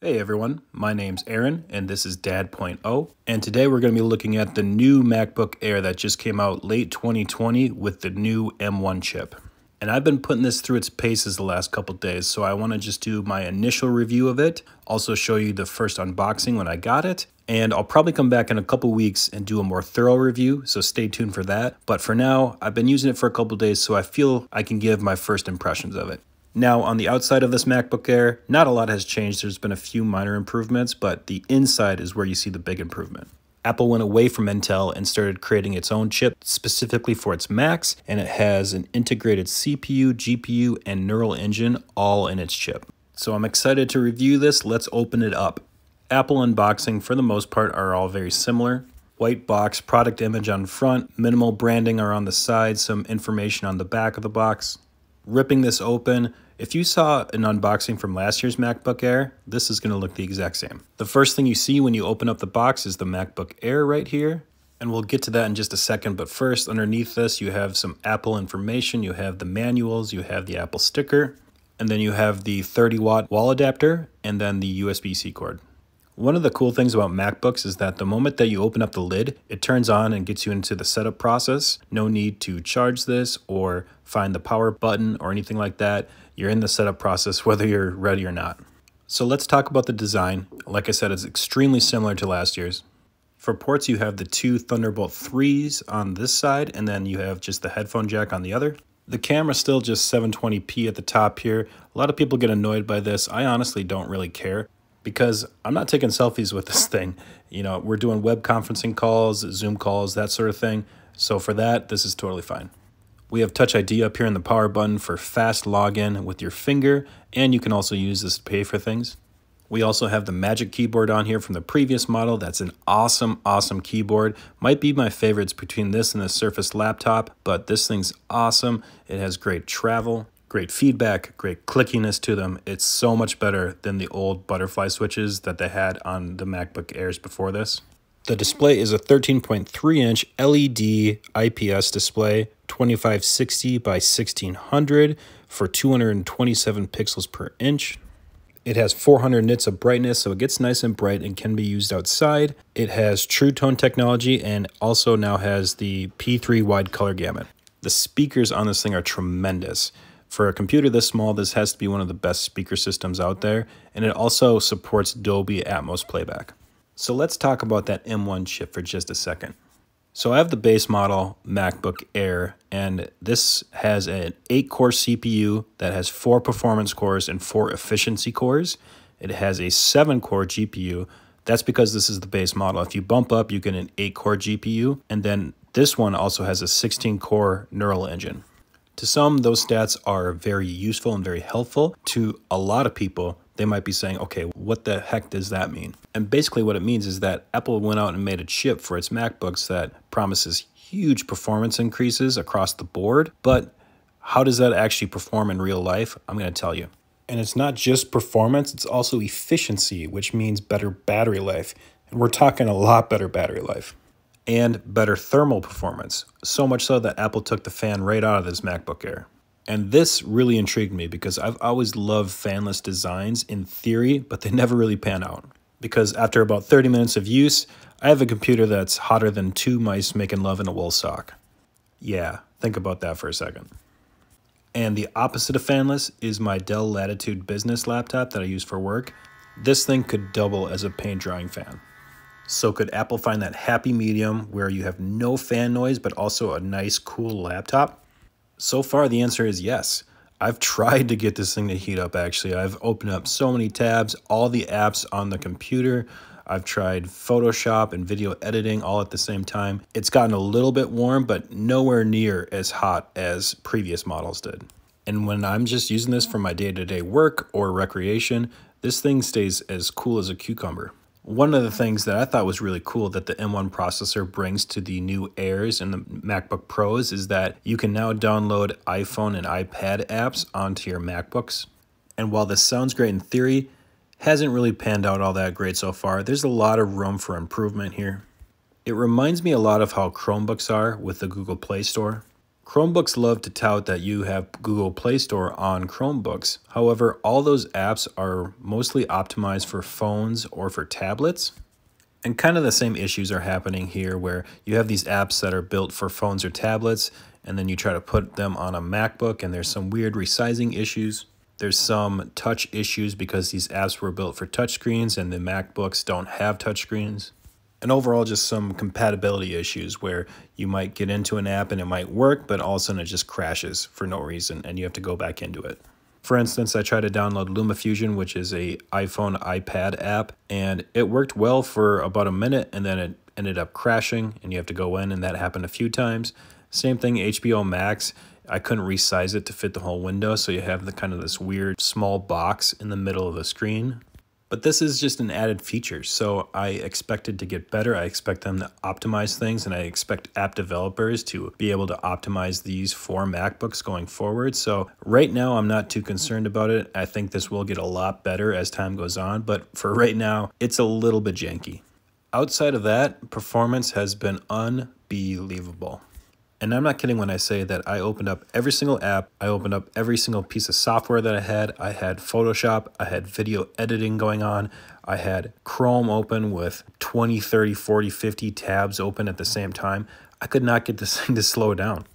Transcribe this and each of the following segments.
Hey everyone, my name's Aaron and this is Dad.0 and today we're going to be looking at the new MacBook Air that just came out late 2020 with the new M1 chip. And I've been putting this through its paces the last couple days, so I want to just do my initial review of it, also show you the first unboxing when I got it, and I'll probably come back in a couple weeks and do a more thorough review, so stay tuned for that. But for now, I've been using it for a couple days, so I feel I can give my first impressions of it. Now, on the outside of this MacBook Air, not a lot has changed. There's been a few minor improvements, but the inside is where you see the big improvement. Apple went away from Intel and started creating its own chip specifically for its Macs, and it has an integrated CPU, GPU, and neural engine all in its chip. So I'm excited to review this. Let's open it up. Apple unboxing, for the most part, are all very similar. White box, product image on front, minimal branding around the side, some information on the back of the box ripping this open. If you saw an unboxing from last year's MacBook Air, this is gonna look the exact same. The first thing you see when you open up the box is the MacBook Air right here. And we'll get to that in just a second, but first, underneath this, you have some Apple information, you have the manuals, you have the Apple sticker, and then you have the 30 watt wall adapter, and then the USB-C cord. One of the cool things about MacBooks is that the moment that you open up the lid, it turns on and gets you into the setup process. No need to charge this or find the power button or anything like that. You're in the setup process whether you're ready or not. So let's talk about the design. Like I said, it's extremely similar to last year's. For ports, you have the two Thunderbolt 3s on this side, and then you have just the headphone jack on the other. The camera's still just 720p at the top here. A lot of people get annoyed by this. I honestly don't really care because I'm not taking selfies with this thing. You know, we're doing web conferencing calls, Zoom calls, that sort of thing. So for that, this is totally fine. We have Touch ID up here in the power button for fast login with your finger, and you can also use this to pay for things. We also have the Magic Keyboard on here from the previous model. That's an awesome, awesome keyboard. Might be my favorites between this and the Surface laptop, but this thing's awesome. It has great travel great feedback, great clickiness to them. It's so much better than the old butterfly switches that they had on the MacBook Airs before this. The display is a 13.3 inch LED IPS display, 2560 by 1600 for 227 pixels per inch. It has 400 nits of brightness, so it gets nice and bright and can be used outside. It has True Tone technology and also now has the P3 wide color gamut. The speakers on this thing are tremendous for a computer this small, this has to be one of the best speaker systems out there, and it also supports Dolby Atmos playback. So let's talk about that M1 chip for just a second. So I have the base model MacBook Air, and this has an 8-core CPU that has 4 performance cores and 4 efficiency cores. It has a 7-core GPU. That's because this is the base model. If you bump up, you get an 8-core GPU, and then this one also has a 16-core neural engine. To some, those stats are very useful and very helpful. To a lot of people, they might be saying, okay, what the heck does that mean? And basically, what it means is that Apple went out and made a chip for its MacBooks that promises huge performance increases across the board. But how does that actually perform in real life? I'm going to tell you. And it's not just performance, it's also efficiency, which means better battery life. And we're talking a lot better battery life and better thermal performance, so much so that Apple took the fan right out of this MacBook Air. And this really intrigued me because I've always loved fanless designs in theory, but they never really pan out. Because after about 30 minutes of use, I have a computer that's hotter than two mice making love in a wool sock. Yeah, think about that for a second. And the opposite of fanless is my Dell Latitude business laptop that I use for work. This thing could double as a paint drying fan. So could Apple find that happy medium where you have no fan noise but also a nice cool laptop? So far the answer is yes. I've tried to get this thing to heat up actually. I've opened up so many tabs, all the apps on the computer. I've tried Photoshop and video editing all at the same time. It's gotten a little bit warm, but nowhere near as hot as previous models did. And when I'm just using this for my day-to-day -day work or recreation, this thing stays as cool as a cucumber. One of the things that I thought was really cool that the M1 processor brings to the new Airs and the MacBook Pros is that you can now download iPhone and iPad apps onto your MacBooks. And while this sounds great in theory, hasn't really panned out all that great so far. There's a lot of room for improvement here. It reminds me a lot of how Chromebooks are with the Google Play Store. Chromebooks love to tout that you have Google Play Store on Chromebooks. However, all those apps are mostly optimized for phones or for tablets. And kind of the same issues are happening here where you have these apps that are built for phones or tablets, and then you try to put them on a MacBook, and there's some weird resizing issues. There's some touch issues because these apps were built for touchscreens, and the MacBooks don't have touchscreens and overall just some compatibility issues where you might get into an app and it might work, but all of a sudden it just crashes for no reason and you have to go back into it. For instance, I tried to download LumaFusion, which is a iPhone iPad app, and it worked well for about a minute and then it ended up crashing and you have to go in and that happened a few times. Same thing HBO Max, I couldn't resize it to fit the whole window, so you have the kind of this weird small box in the middle of the screen. But this is just an added feature, so I expected to get better. I expect them to optimize things, and I expect app developers to be able to optimize these for MacBooks going forward. So right now, I'm not too concerned about it. I think this will get a lot better as time goes on, but for right now, it's a little bit janky. Outside of that, performance has been unbelievable. And I'm not kidding when I say that I opened up every single app, I opened up every single piece of software that I had. I had Photoshop, I had video editing going on, I had Chrome open with 20, 30, 40, 50 tabs open at the same time. I could not get this thing to slow down.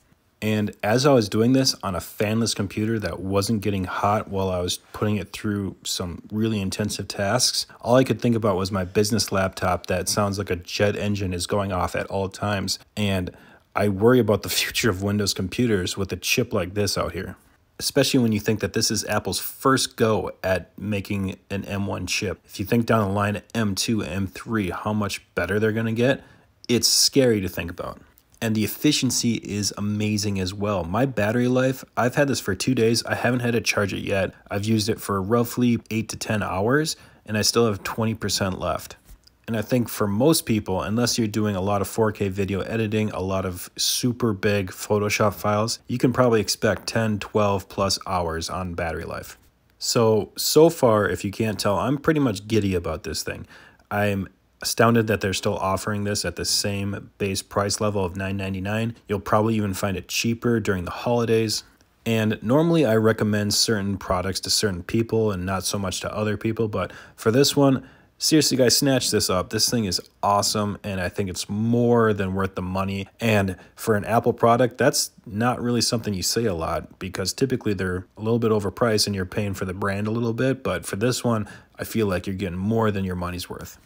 And as I was doing this on a fanless computer that wasn't getting hot while I was putting it through some really intensive tasks, all I could think about was my business laptop that sounds like a jet engine is going off at all times. And I worry about the future of Windows computers with a chip like this out here, especially when you think that this is Apple's first go at making an M1 chip. If you think down the line M2, M3, how much better they're going to get, it's scary to think about. And the efficiency is amazing as well. My battery life, I've had this for two days. I haven't had to charge it yet. I've used it for roughly eight to 10 hours, and I still have 20% left. And I think for most people, unless you're doing a lot of 4K video editing, a lot of super big Photoshop files, you can probably expect 10, 12 plus hours on battery life. So, so far, if you can't tell, I'm pretty much giddy about this thing. I'm astounded that they're still offering this at the same base price level of nine dollars You'll probably even find it cheaper during the holidays. And normally I recommend certain products to certain people and not so much to other people, but for this one, Seriously, guys, snatch this up. This thing is awesome, and I think it's more than worth the money. And for an Apple product, that's not really something you say a lot because typically they're a little bit overpriced and you're paying for the brand a little bit. But for this one, I feel like you're getting more than your money's worth.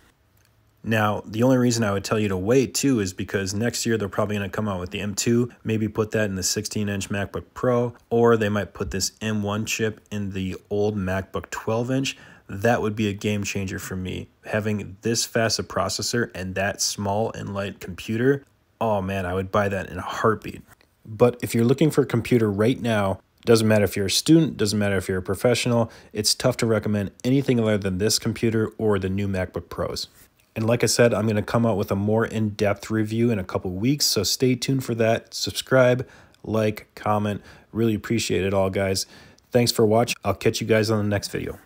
Now, the only reason I would tell you to wait too is because next year they're probably going to come out with the M2, maybe put that in the 16 inch MacBook Pro, or they might put this M1 chip in the old MacBook 12 inch that would be a game changer for me. Having this fast a processor and that small and light computer, oh man, I would buy that in a heartbeat. But if you're looking for a computer right now, doesn't matter if you're a student, doesn't matter if you're a professional, it's tough to recommend anything other than this computer or the new MacBook Pros. And like I said, I'm going to come out with a more in-depth review in a couple weeks, so stay tuned for that. Subscribe, like, comment. Really appreciate it all, guys. Thanks for watching. I'll catch you guys on the next video.